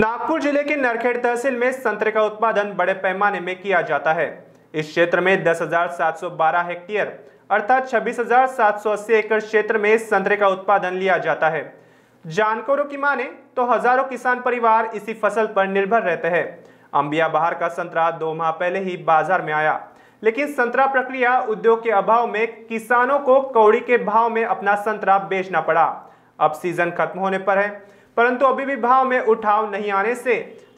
नागपुर जिले के नरखेड़ तहसील में संतरे का उत्पादन बड़े पैमाने में किया जाता है इस क्षेत्र में 10,712 हेक्टेयर अर्थात 26,780 एकड़ क्षेत्र में संतरे का उत्पादन लिया जाता है जानकारों की माने तो हजारों किसान परिवार इसी फसल पर निर्भर रहते हैं अंबिया बहार का संतरा दो माह पहले ही बाजार में आया लेकिन संतरा प्रक्रिया उद्योग के अभाव में किसानों को कौड़ी के भाव में अपना संतरा बेचना पड़ा अब सीजन खत्म होने पर है परंतु अभी भी भाव में उठाव नहीं आने से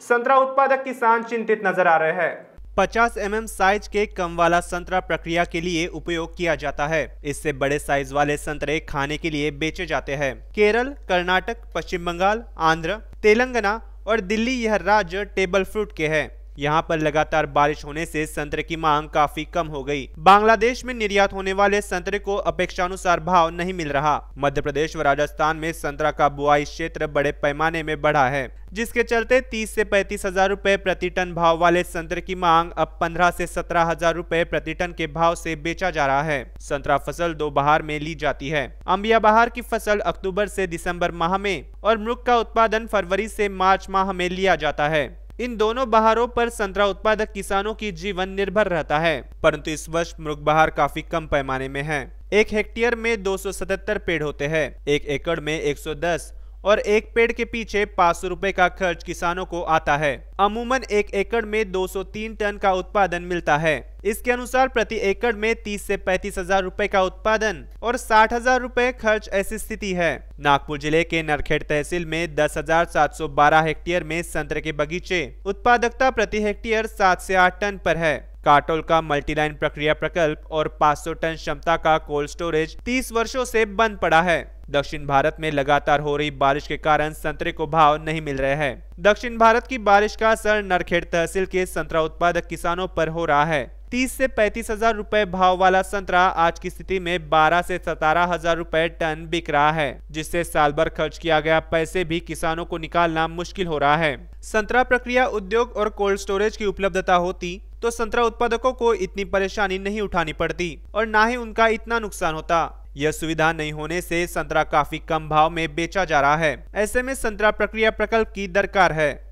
संतरा उत्पादक किसान चिंतित नजर आ रहे हैं 50 एम mm साइज के कम वाला संतरा प्रक्रिया के लिए उपयोग किया जाता है इससे बड़े साइज वाले संतरे खाने के लिए बेचे जाते हैं केरल कर्नाटक पश्चिम बंगाल आंध्र तेलंगाना और दिल्ली यह राज्य टेबल फ्रूट के हैं यहाँ पर लगातार बारिश होने से संतरे की मांग काफी कम हो गई। बांग्लादेश में निर्यात होने वाले संतरे को अपेक्षानुसार भाव नहीं मिल रहा मध्य प्रदेश व राजस्थान में संतरा का बुआई क्षेत्र बड़े पैमाने में बढ़ा है जिसके चलते 30 से पैंतीस हजार रूपए प्रति टन भाव वाले संतरे की मांग अब 15 से सत्रह हजार रूपए प्रति टन के भाव से बेचा जा रहा है संतरा फसल दो बहार में ली जाती है अम्बिया बहार की फसल अक्टूबर से दिसंबर माह में और मृग का उत्पादन फरवरी से मार्च माह में लिया जाता है इन दोनों बहारों पर संतरा उत्पादक किसानों की जीवन निर्भर रहता है परंतु इस वर्ष मृग बहार काफी कम पैमाने में है एक हेक्टेयर में 277 पेड़ होते हैं एक एकड़ में 110 और एक पेड़ के पीछे पाँच सौ रूपए का खर्च किसानों को आता है अमूमन एक एकड़ में 203 टन का उत्पादन मिलता है इसके अनुसार प्रति एकड़ में 30 से पैंतीस हजार रूपए का उत्पादन और साठ हजार रूपए खर्च ऐसी स्थिति है नागपुर जिले के नरखेड़ तहसील में दस हजार सात सौ बारह हेक्टेयर में संतरे के बगीचे उत्पादकता प्रति हेक्टेयर सात से आठ टन पर है काटोल का मल्टीलाइन प्रक्रिया प्रकल्प और 500 टन क्षमता का कोल्ड स्टोरेज 30 वर्षों से बंद पड़ा है दक्षिण भारत में लगातार हो रही बारिश के कारण संतरे को भाव नहीं मिल रहे हैं दक्षिण भारत की बारिश का असर नरखेड़ तहसील के संतरा उत्पादक किसानों पर हो रहा है तीस से पैंतीस हजार रूपए भाव वाला संतरा आज की स्थिति में बारह से सतारह हजार रूपए टन बिक रहा है जिससे साल भर खर्च किया गया पैसे भी किसानों को निकालना मुश्किल हो रहा है संतरा प्रक्रिया उद्योग और कोल्ड स्टोरेज की उपलब्धता होती तो संतरा उत्पादकों को इतनी परेशानी नहीं उठानी पड़ती और न ही उनका इतना नुकसान होता यह सुविधा नहीं होने से संतरा काफी कम भाव में बेचा जा रहा है ऐसे में संतरा प्रक्रिया प्रकल्प की दरकार है